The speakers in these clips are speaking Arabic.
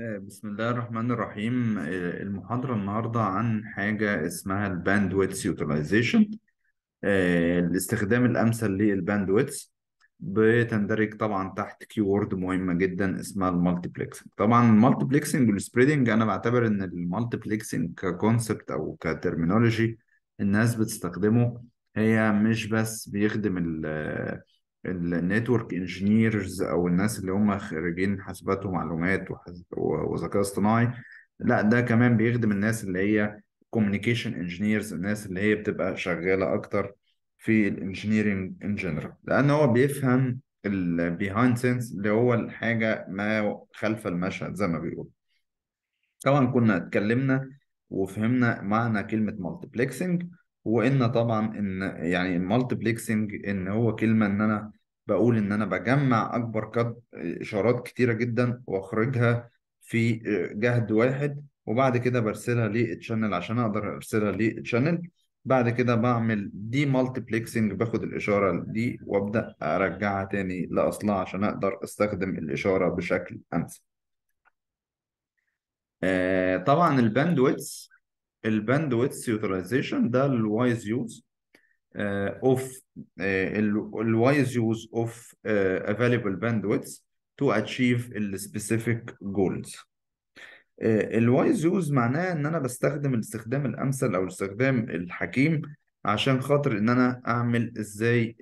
آه، بسم الله الرحمن الرحيم آه، المحاضرة النهاردة عن حاجة اسمها الباندويتس يوتيلايزيشن آه، الاستخدام الأمثل للباندويتس بتندرج طبعا تحت كي وورد مهمة جدا اسمها المالتيبلكسنج طبعا المالتيبلكسنج والسبريدنج أنا بعتبر إن المالتيبلكسنج ككونسبت أو كترمينولوجي الناس بتستخدمه هي مش بس بيخدم الـ النتورك انجينيرز او الناس اللي هم خريجين حاسبات ومعلومات وذكاء اصطناعي لا ده كمان بيخدم الناس اللي هي كوميونيكيشن انجينيرز الناس اللي هي بتبقى شغاله اكتر في الانجينيرنج ان جنرال لان هو بيفهم البيهايند سينس اللي هو الحاجه ما خلف المشهد زي ما بيقولوا طبعا كنا اتكلمنا وفهمنا معنى كلمه مالتيبلكسنج وان طبعا ان يعني المالتيبلكسنج ان هو كلمه ان انا بقول ان انا بجمع اكبر قد اشارات كتيره جدا واخرجها في جهد واحد وبعد كده برسلها للتشانل عشان اقدر ارسلها للتشانل بعد كده بعمل دي مالتيبلكسنج باخد الاشاره دي وابدا ارجعها تاني لاصلها عشان اقدر استخدم الاشاره بشكل امثل آه، طبعا الباندويتس الباند ويدث يوتيلايزيشن ده الوايز يوز اوف الوايز يوز اوف افيلبل باند ويدث تو اتشيف السبيسيفيك جولز الوايز يوز معناه ان انا بستخدم الاستخدام الامثل او الاستخدام الحكيم عشان خاطر ان انا اعمل ازاي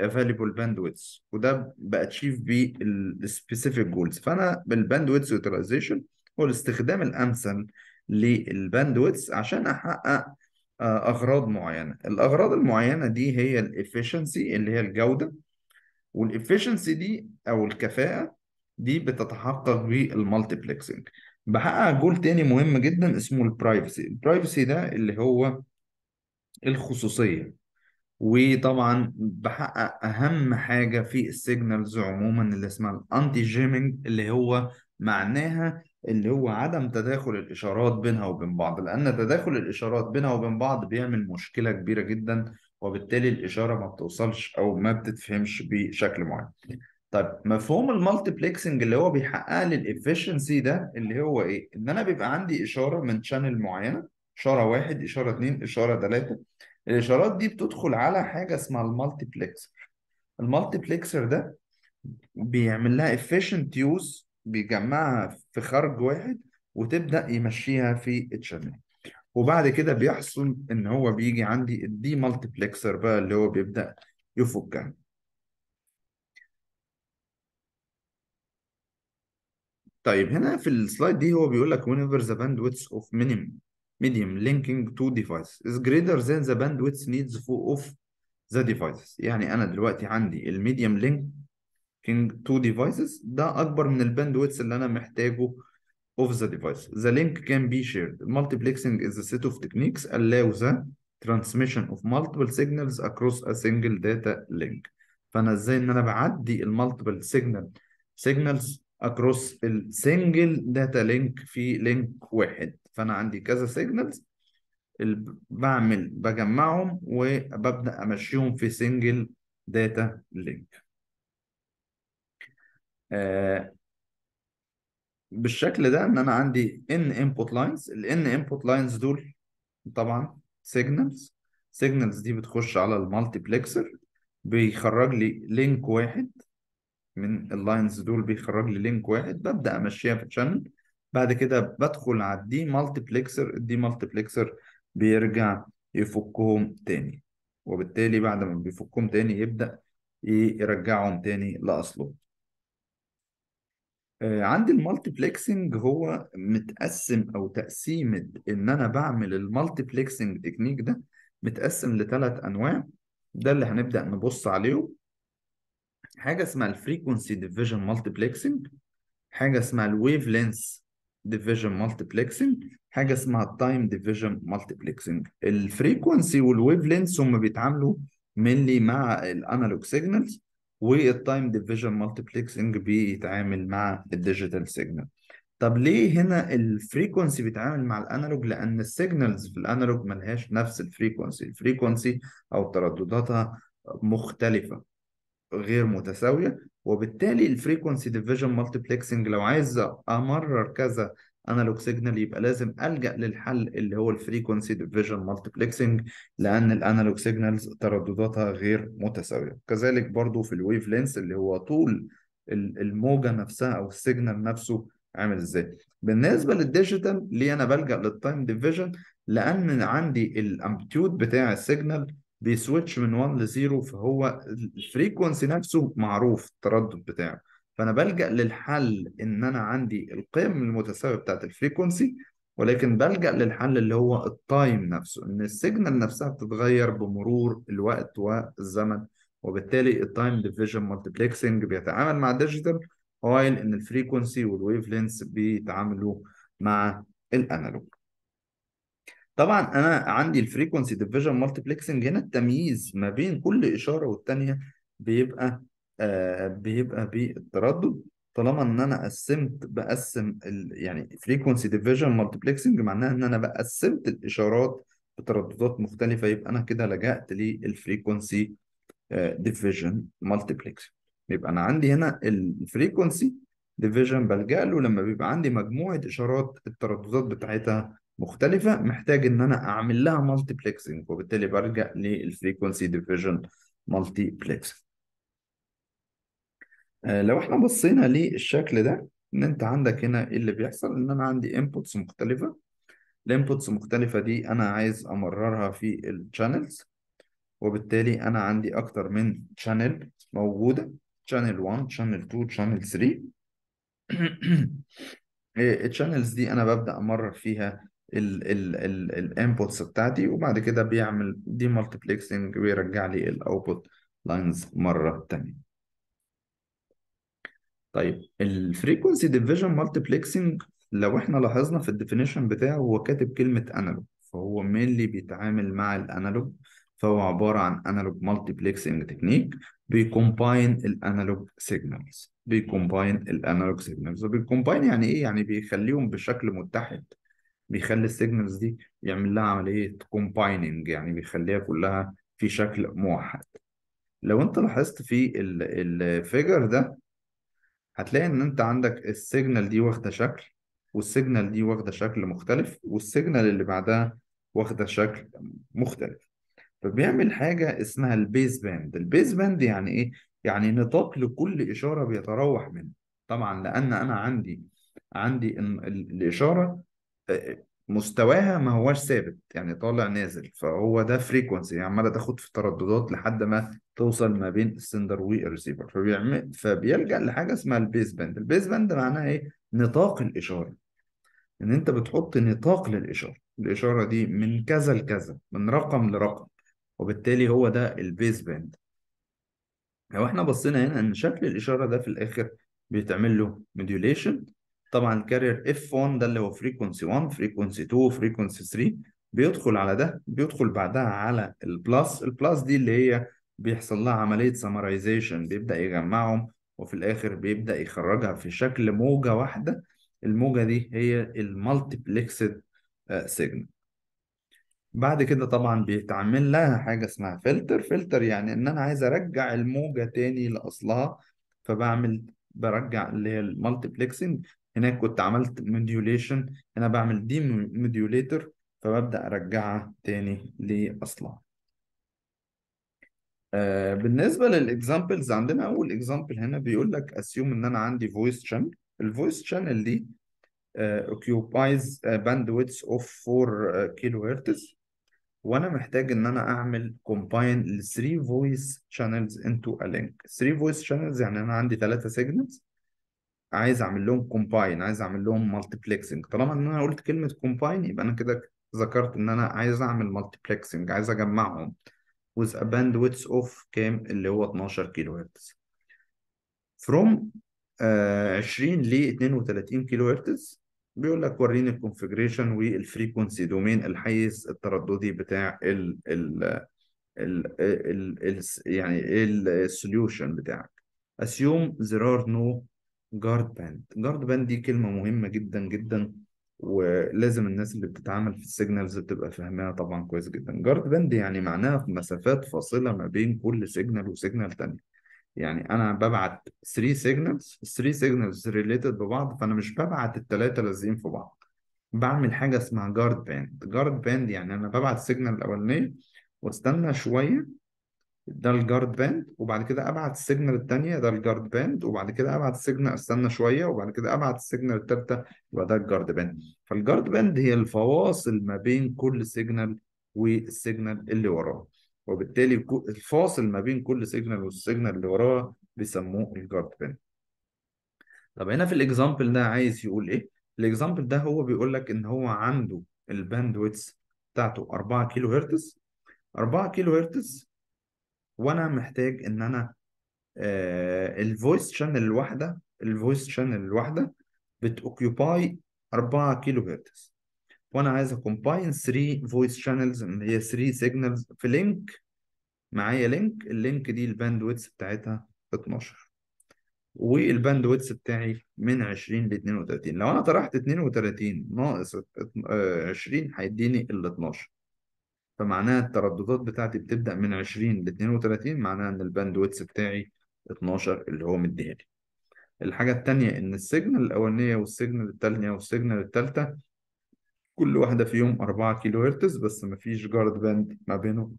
افاليبل آه، باندويث وده باتشيف بيه السبيسيفيك جولز فانا بالباندويث يوتيلايزيشن هو الاستخدام الامثل للباندويتس عشان احقق آه، اغراض معينه الاغراض المعينه دي هي الافشنسي اللي هي الجوده والافشنسي دي او الكفاءه دي بتتحقق بالمالتيبلكسنج بحقق جول تاني مهم جدا اسمه البرايفسي البرايفسي ده اللي هو الخصوصيه وطبعا بحقق اهم حاجه في السيجنالز عموما اللي اسمها الانتي جيمنج اللي هو معناها اللي هو عدم تداخل الإشارات بينها وبين بعض لأن تداخل الإشارات بينها وبين بعض بيعمل مشكلة كبيرة جدا وبالتالي الإشارة ما بتوصلش أو ما بتتفهمش بشكل معين طيب مفهوم المالتيبلكسنج اللي هو بيحقق لي الافشنسي ده اللي هو ايه؟ ان انا بيبقى عندي اشاره من شانل معينه اشاره واحد اشاره اثنين اشاره ثلاثه الاشارات دي بتدخل على حاجه اسمها المالتيبلكسر المالتيبلكسر ده بيعمل لها افشنت يوز بيجمعها في خرج واحد وتبدا يمشيها في الشانل وبعد كده بيحصل ان هو بيجي عندي الدي مالتيبلكسر بقى اللي هو بيبدا يفكها طيب هنا في السلايد دي هو بيقول لك whenever the bandwidth of minimum medium linking two devices is greater than the bandwidth needs of the devices يعني انا دلوقتي عندي الميديم لينك in two devices ده اكبر من الباندويتس اللي انا محتاجه of the device. The link can be shared. Multiplexing is a set of techniques allow the transmission of multiple signals across a single data link. فانا ازاي ان انا بعدي ال المالتيبل signals across a single data link في link واحد فانا عندي كذا signals بعمل بجمعهم وببدا امشيهم في single data link آه، بالشكل ده ان انا عندي ان انبوت لاينز الان انبوت لاينز دول طبعا سيجنالز سيجنالز دي بتخش على المالتيبلكسر بيخرج لي لينك واحد من اللاينز دول بيخرج لي لينك واحد ببدا امشيها في تشانل بعد كده بدخل على الدي مالتيبلكسر الدي مالتيبلكسر بيرجع يفكهم تاني وبالتالي بعد ما بيفكهم تاني يبدا يرجعهم تاني لاصلهم آه، عند المالتيبلكسنج هو متقسم او تقسيمه ان انا بعمل المالتيبلكسنج تكنيك ده متقسم لثلاث انواع ده اللي هنبدا نبص عليه حاجه اسمها الفريكونسي ديفيجن مالتيبلكسنج حاجه اسمها الويف لينس ديفيجن مالتيبلكسنج حاجه اسمها التايم ديفيجن مالتيبلكسنج الفريكونسي والويف لينس هم بيتعاملوا مينلي مع الانالوج سيجنالز والتايم ديفيجن مالتيبلكسنج بيتعامل مع الديجيتال سيجنال طب ليه هنا الفريكونسي بيتعامل مع الانالوج لان السيجنالز في الانالوج ملهاش نفس الفريكونسي الفريكونسي او تردداتها مختلفه غير متساويه وبالتالي الفريكونسي ديفيجن مالتيبلكسنج لو عايز امرر كذا انالوج سيجنال يبقى لازم الجا للحل اللي هو الفريكونسي ديفيجن مالتيبلكسنج لان الانالوج سيجنالز تردداتها غير متساويه كذلك برضو في الويف لينس اللي هو طول الموجه نفسها او السيجنال نفسه عامل ازاي بالنسبه للديجيتال ليه انا بلجا للتايم ديفيجن لان عندي الامبتيود بتاع السيجنال بيسويتش من 1 ل 0 فهو الفريكونسي نفسه معروف التردد بتاعه فانا بلجا للحل ان انا عندي القيم المتساويه بتاعت الفريكونسي ولكن بلجا للحل اللي هو التايم نفسه ان السيجنال نفسها بتتغير بمرور الوقت والزمن وبالتالي التايم ديفيجن مالتبلكسنج بيتعامل مع ديجيتال وايل ان الفريكونسي والويف لينس بيتعاملوا مع الانالوج طبعا انا عندي الفريكونسي ديفيجن مالتبلكسنج هنا التمييز ما بين كل اشاره والثانيه بيبقى آه، بيبقى بالتردد طالما ان انا قسمت بقسم يعني فريكونسي ديفيجن مالتيبلكسنج معناها ان انا بقسمت قسمت الاشارات بترددات مختلفه يبقى انا كده لجأت للفريكونسي ديفيجن مالتيبلكسنج يبقى انا عندي هنا الفريكونسي ديفيجن بلجأ له لما بيبقى عندي مجموعه اشارات الترددات بتاعتها مختلفه محتاج ان انا اعمل لها مالتيبلكسنج وبالتالي برجع للفريكونسي ديفيجن مالتيبلكسنج آه، لو احنا بصينا للشكل ده ان انت عندك هنا ايه اللي بيحصل ان انا عندي انبوتس مختلفه الانبوتس المختلفه دي انا عايز امررها في الشانلز وبالتالي انا عندي اكتر من شانل موجوده شانل 1 شانل 2 شانل 3 الشانلز دي انا ببدا امرر فيها الانبوتس بتاعتي وبعد كده بيعمل دي مالتيبلكسنج ويرجع لي الاوتبوت لاينز مره ثانيه طيب الفريكونسي ديفيجن مالتيبلكسنج لو احنا لاحظنا في الديفينيشن بتاعه هو كاتب كلمة انالوج فهو اللي بيتعامل مع الانالوج فهو عبارة عن انالوج مالتيبلكسنج تكنيك بيكومباين الانالوج سيجنالز بيكومباين الانالوج سيجنالز بيكومباين يعني ايه يعني بيخليهم بشكل متحد بيخلي السيجنالز دي يعمل لها عملية كومبايننج يعني بيخليها كلها في شكل موحد لو انت لاحظت في الفيجر ده هتلاقي ان انت عندك السيجنال دي واخده شكل والسيجنال دي واخده شكل مختلف والسيجنال اللي بعدها واخده شكل مختلف فبيعمل حاجه اسمها البيز باند البيز باند يعني ايه يعني نطاق لكل اشاره بيتراوح منه طبعا لان انا عندي عندي الاشاره آه، مستواها ما هوش ثابت يعني طالع نازل فهو ده فريكونسي يعني عماله تاخد في ترددات لحد ما توصل ما بين السندر والريسيفر فبيعمل فبيلجا لحاجه اسمها البيس باند البيس باند معناها ايه نطاق الاشاره ان انت بتحط نطاق للاشاره الاشاره دي من كذا لكذا من رقم لرقم وبالتالي هو ده البيس باند لو احنا بصينا هنا ان شكل الاشاره ده في الاخر بيتعمل له موديوليشن طبعا الكارير اف 1 ده اللي هو فريكونسي 1 فريكونسي 2 فريكونسي 3 بيدخل على ده بيدخل بعدها على البلس البلس دي اللي هي بيحصل لها عمليه سمرايزيشن بيبدا يجمعهم وفي الاخر بيبدا يخرجها في شكل موجه واحده الموجه دي هي المالتيبلكسد سيجنال آه، بعد كده طبعا بيتعمل لها حاجه اسمها فلتر فلتر يعني ان انا عايز ارجع الموجه تاني لاصلها فبعمل برجع اللي هي المالتيبلكسنج هناك كنت عملت موديوليشن هنا بعمل دي موديوليتر فببدأ أرجعها تاني لأصلها آه بالنسبة للإكزامبلز عندنا أول إكزامبل هنا بيقول لك أسيوم إن أنا عندي فويس channel الفويس channel دي اوكيوبايز آه، occupies uh, of 4 كيلو هرتز وانا محتاج ان انا اعمل combine ل 3 voice channels into a link 3 voice channels يعني انا عندي 3 signals عايز اعمل لهم كومباين عايز اعمل لهم مالتيبلكسنج طالما ان انا قلت كلمه كومباين يبقى انا كده ذكرت ان انا عايز اعمل مالتيبلكسنج عايز اجمعهم with a bandwidth of كام اللي هو 12 كيلو هرتز from uh, آه، 20 ل 32 كيلو هرتز بيقول لك وريني الكونفجريشن والفريكونسي دومين الحيز الترددي بتاع ال ال ال ال يعني السوليوشن بتاعك assume there are no جارد باند جارد باند دي كلمة مهمة جدا جدا ولازم الناس اللي بتتعامل في السيجنالز تبقى فاهماها طبعا كويس جدا جارد باند يعني معناها في مسافات فاصلة ما بين كل سيجنال وسيجنال تانية يعني انا ببعت 3 سيجنالز 3 سيجنالز ريليتد ببعض فانا مش ببعت الثلاثة لازقين في بعض بعمل حاجة اسمها جارد باند جارد باند يعني انا ببعت السيجنال الاولانية واستنى شوية ده الجارد باند وبعد كده ابعت السيجنال الثانيه ده الجارد باند وبعد كده ابعت السيجنال استنى شويه وبعد كده ابعت السيجنال الثالثه يبقى ده الجارد باند فالجارد باند هي الفواصل ما بين كل سيجنال والسيجنال اللي وراه وبالتالي الفاصل ما بين كل سيجنال والسيجنال اللي وراه بيسموه الجارد باند طب هنا في الاكزامبل ده عايز يقول ايه الاكزامبل ده هو بيقول لك ان هو عنده الباندويتس بتاعته 4 كيلو هرتز 4 كيلو هرتز وانا محتاج ان انا آه، الفويس شانل الواحده الفويس شانل الواحده بتوكيوباي 4 كيلو هرتز وانا عايز اكومباين 3 فويس شانلز اللي هي 3 سيجنالز في لينك معايا لينك اللينك دي الباند ويدث بتاعتها 12 والباند ويدث بتاعي من 20 ل 32 لو انا طرحت 32 ناقص 20 آه، هيديني ال 12 فمعناها الترددات بتاعتي بتبدا من 20 ل 32 معناها ان الباند ويتس بتاعي 12 اللي هو مديها لي الحاجه الثانيه ان السيجنال الاولانيه والسيجنال الثانيه والسيجنال الثالثه كل واحده فيهم 4 كيلو هرتز بس مفيش جارد باند ما بينهم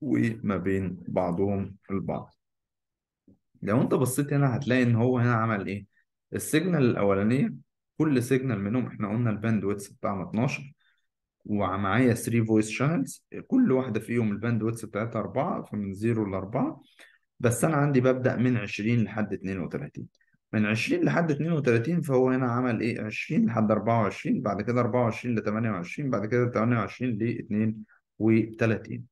وما بين بعضهم البعض لو انت بصيت هنا هتلاقي ان هو هنا عمل ايه السيجنال الاولانيه كل سيجنال منهم احنا قلنا الباند ويتس بتاعنا 12 ومعايا 3 فويس شانلز كل واحده فيهم الباند ويتس بتاعتها 4 فمن 0 ل 4 بس انا عندي ببدا من 20 لحد 32 من 20 لحد 32 فهو هنا عمل ايه 20 لحد 24 بعد كده 24 ل 28 بعد كده 28 ل 32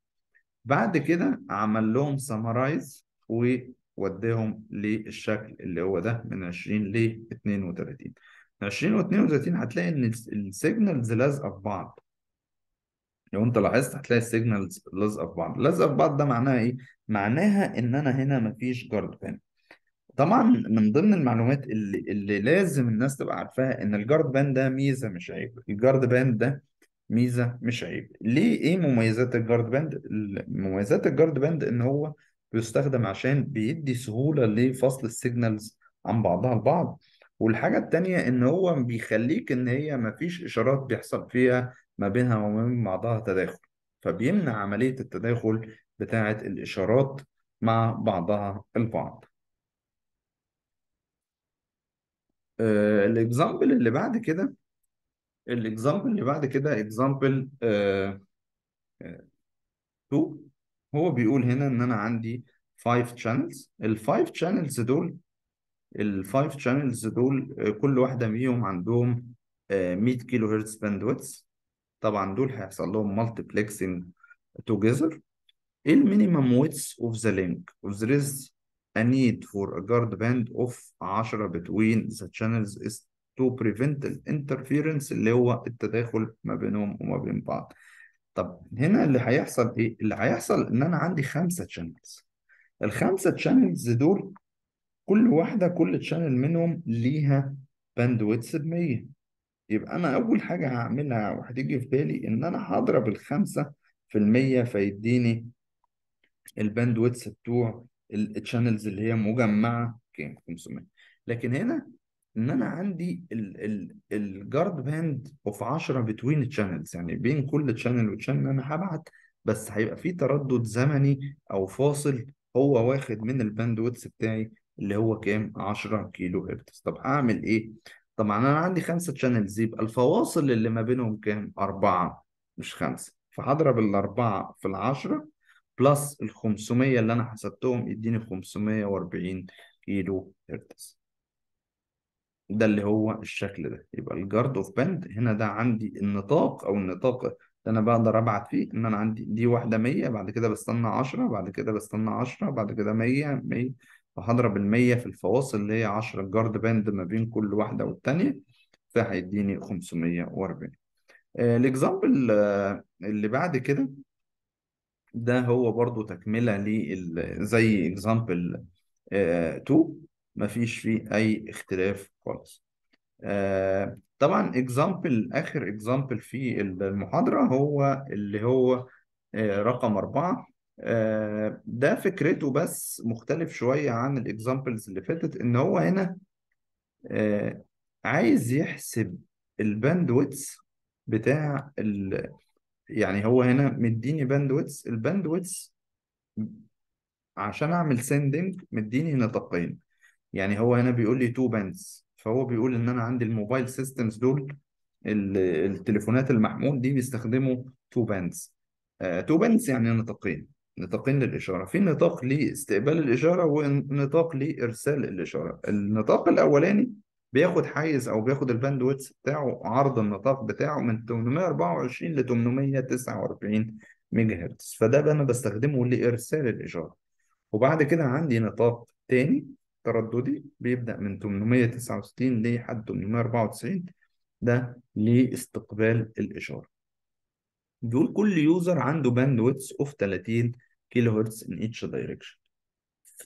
بعد كده عمل لهم سمرايز ووداهم للشكل اللي هو ده من 20 ل 32 20 و 32 هتلاقي ان السيجنالز لازقه في بعض لو انت لاحظت هتلاقي السيجنالز لازقه في بعض لازقه في بعض ده معناها ايه معناها ان انا هنا مفيش جارد بان طبعا من ضمن المعلومات اللي, اللي لازم الناس تبقى عارفاها ان الجارد بان ده ميزه مش عيب الجارد بان ده ميزه مش عيب ليه ايه مميزات الجارد باند مميزات الجارد باند ان هو بيستخدم عشان بيدي سهوله لفصل السيجنالز عن بعضها البعض والحاجه الثانيه ان هو بيخليك ان هي مفيش اشارات بيحصل فيها ما بينها وما بين بعضها تداخل فبيمنع عملية التداخل بتاعة الإشارات مع بعضها البعض آه، الاكزامبل اللي بعد كده الاكزامبل اللي بعد كده اكزامبل آه، آه، 2 هو بيقول هنا ان انا عندي 5 channels ال 5 channels دول ال 5 channels دول كل واحده فيهم عندهم 100 كيلو هرتز باندويث طبعا دول هيحصل لهم مالتيبلكسنج together ايه المينيمم ويتس اوف ذا لينك اوف there is a need for a guard band of 10 between the channels is to prevent الانترفيرنس اللي هو التداخل ما بينهم وما بين بعض طب هنا اللي هيحصل ايه اللي هيحصل ان انا عندي خمسة channels الخمسة channels دول كل واحدة كل channel منهم ليها باندويتس ب 100 يبقى انا اول حاجه هعملها وهتيجي في بالي ان انا هضرب الخمسة في المية فيديني الباندويتس بتوع التشانلز اللي هي مجمعه كام 500 لكن هنا ان انا عندي الجارد باند اوف 10 بتوين التشانلز يعني بين كل تشانل وتشانل انا هبعت بس هيبقى في تردد زمني او فاصل هو واخد من الباندويتس بتاعي اللي هو كام 10 كيلو هرتز طب هعمل ايه طبعا انا عندي خمسه تشانلز يبقى الفواصل اللي ما بينهم كام؟ اربعه مش خمسه فهضرب الاربعه في العشره بلس ال 500 اللي انا حسبتهم يديني 540 كيلو هرتز ده اللي هو الشكل ده يبقى الجارد اوف بند هنا ده عندي النطاق او النطاق اللي انا بقدر ابعت فيه ان انا عندي دي واحده 100 بعد كده بستنى 10 بعد كده بستنى 10 بعد كده 100 100 فهضرب 100 في الفواصل اللي هي 10 جارد باند ما بين كل واحدة والثانيه فهيديني 540 آه، الاكزامبل آه، اللي بعد كده ده هو برضو تكملة لل زي اكزامبل 2 آه، مفيش فيه أي اختلاف خالص طبعا اكزامبل آخر اكزامبل في المحاضرة هو اللي هو رقم 4 آه، ده فكرته بس مختلف شويه عن الاكزامبلز اللي فاتت ان هو هنا آه، عايز يحسب الباندويتس بتاع ال... يعني هو هنا مديني باندويتس الباندويتس عشان اعمل سندنج مديني نطاقين يعني هو هنا بيقول لي تو باندز فهو بيقول ان انا عندي الموبايل سيستمز دول التليفونات المحمول دي بيستخدموا تو باندز تو باندز يعني نطاقين نطاقين للإشارة في نطاق لاستقبال الإشارة ونطاق لإرسال الإشارة النطاق الأولاني بياخد حيز أو بياخد الباند ويتس بتاعه عرض النطاق بتاعه من 824 ل 849 ميجا هرتز فده أنا بستخدمه لإرسال الإشارة وبعد كده عندي نطاق تاني ترددي بيبدأ من 869 لحد 894 ده لاستقبال الإشارة بيقول كل يوزر عنده باندويتس اوف 30 كيلو هرتز ان اتش دايركشن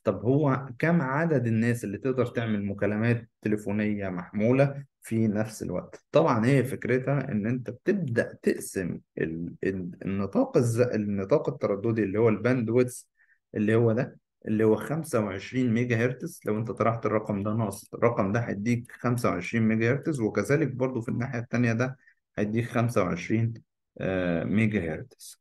طب هو كم عدد الناس اللي تقدر تعمل مكالمات تليفونية محمولة في نفس الوقت طبعا هي فكرتها ان انت بتبدأ تقسم النطاق النطاق الترددي اللي هو الباندويتس اللي هو ده اللي هو 25 ميجا هرتز لو انت طرحت الرقم ده ناقص الرقم ده هيديك 25 ميجا هرتز وكذلك برضو في الناحية التانية ده هيديك 25 آه، ميجا هرتز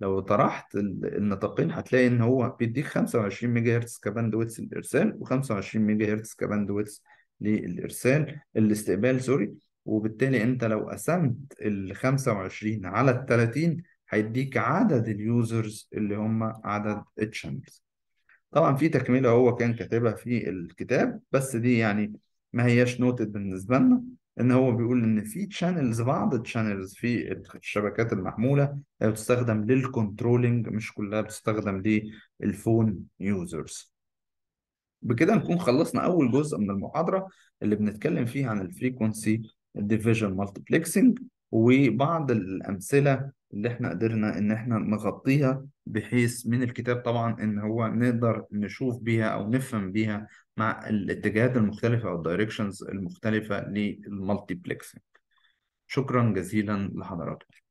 لو طرحت النطاقين هتلاقي ان هو بيديك 25 ميجا هرتز كباند ويتس للارسال و25 ميجا هرتز كباند ويتس للارسال الاستقبال سوري وبالتالي انت لو قسمت ال 25 على ال 30 هيديك عدد اليوزرز اللي هم عدد التشانلز طبعا في تكمله هو كان كاتبها في الكتاب بس دي يعني ما هياش نوتد بالنسبه لنا ان هو بيقول ان في تشانلز بعض التشانلز في الشبكات المحموله هي بتستخدم للكنترولنج مش كلها بتستخدم للفون يوزرز بكده نكون خلصنا اول جزء من المحاضره اللي بنتكلم فيه عن الفريكونسي ديفيجن مالتيبلكسنج وبعض الامثله اللي احنا قدرنا ان احنا نغطيها بحيث من الكتاب طبعا ان هو نقدر نشوف بيها او نفهم بيها مع الاتجاهات المختلفه او الدايركشنز المختلفه للمالتي بلكسنج شكرا جزيلا لحضراتكم